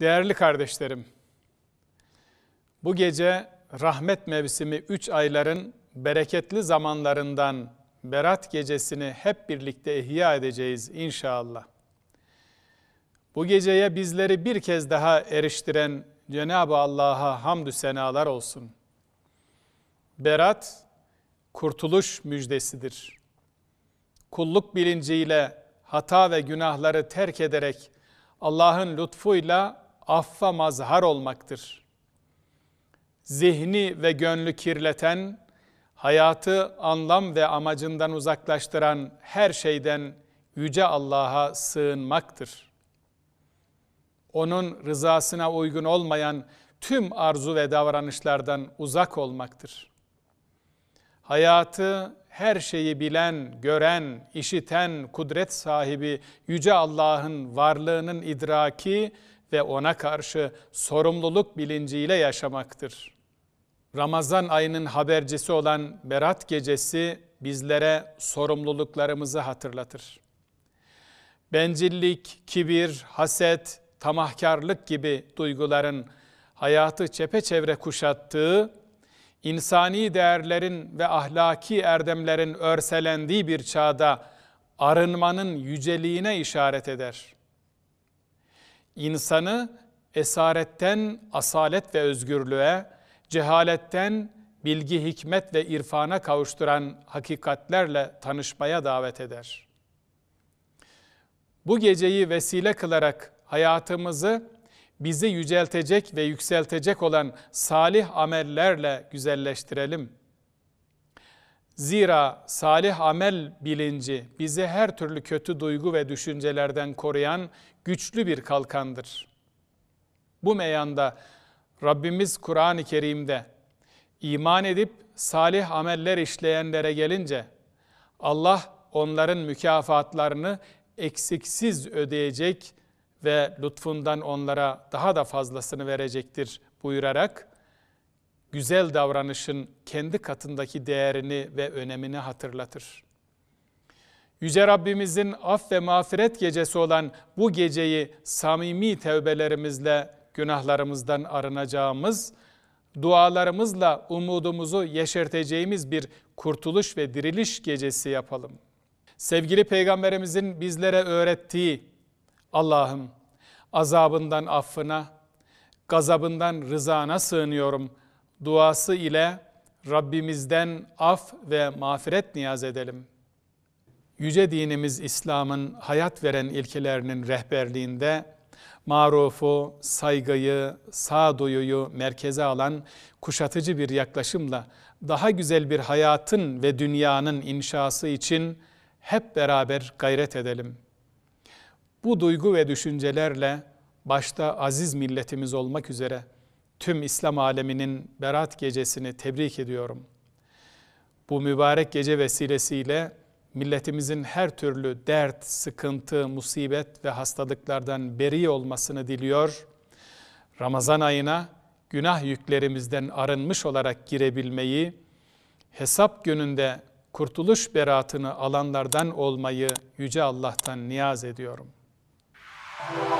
Değerli kardeşlerim, bu gece rahmet mevsimi 3 ayların bereketli zamanlarından Berat gecesini hep birlikte ihya edeceğiz inşallah. Bu geceye bizleri bir kez daha eriştiren Cenab-ı Allah'a hamdü senalar olsun. Berat, kurtuluş müjdesidir. Kulluk bilinciyle hata ve günahları terk ederek Allah'ın lütfuyla affa mazhar olmaktır. Zihni ve gönlü kirleten, hayatı anlam ve amacından uzaklaştıran her şeyden yüce Allah'a sığınmaktır. Onun rızasına uygun olmayan tüm arzu ve davranışlardan uzak olmaktır. Hayatı her şeyi bilen, gören, işiten, kudret sahibi Yüce Allah'ın varlığının idraki ve ona karşı sorumluluk bilinciyle yaşamaktır. Ramazan ayının habercisi olan Berat gecesi bizlere sorumluluklarımızı hatırlatır. Bencillik, kibir, haset, tamahkarlık gibi duyguların hayatı çepeçevre kuşattığı, insani değerlerin ve ahlaki erdemlerin örselendiği bir çağda arınmanın yüceliğine işaret eder.'' insanı esaretten asalet ve özgürlüğe, cehaletten bilgi, hikmet ve irfana kavuşturan hakikatlerle tanışmaya davet eder. Bu geceyi vesile kılarak hayatımızı bizi yüceltecek ve yükseltecek olan salih amellerle güzelleştirelim.'' Zira salih amel bilinci bizi her türlü kötü duygu ve düşüncelerden koruyan güçlü bir kalkandır. Bu meyanda Rabbimiz Kur'an-ı Kerim'de iman edip salih ameller işleyenlere gelince Allah onların mükafatlarını eksiksiz ödeyecek ve lütfundan onlara daha da fazlasını verecektir buyurarak güzel davranışın kendi katındaki değerini ve önemini hatırlatır. Yüce Rabbimizin af ve mağfiret gecesi olan bu geceyi samimi tevbelerimizle günahlarımızdan arınacağımız, dualarımızla umudumuzu yeşerteceğimiz bir kurtuluş ve diriliş gecesi yapalım. Sevgili Peygamberimizin bizlere öğrettiği Allah'ım azabından affına, gazabından rızana sığınıyorum.'' duası ile Rabbimizden af ve mağfiret niyaz edelim. Yüce dinimiz İslam'ın hayat veren ilkelerinin rehberliğinde marufu, saygıyı, sağduyuyu merkeze alan kuşatıcı bir yaklaşımla daha güzel bir hayatın ve dünyanın inşası için hep beraber gayret edelim. Bu duygu ve düşüncelerle başta aziz milletimiz olmak üzere tüm İslam aleminin Berat gecesini tebrik ediyorum. Bu mübarek gece vesilesiyle milletimizin her türlü dert, sıkıntı, musibet ve hastalıklardan beri olmasını diliyor. Ramazan ayına günah yüklerimizden arınmış olarak girebilmeyi, hesap gününde kurtuluş beratını alanlardan olmayı Yüce Allah'tan niyaz ediyorum. Müzik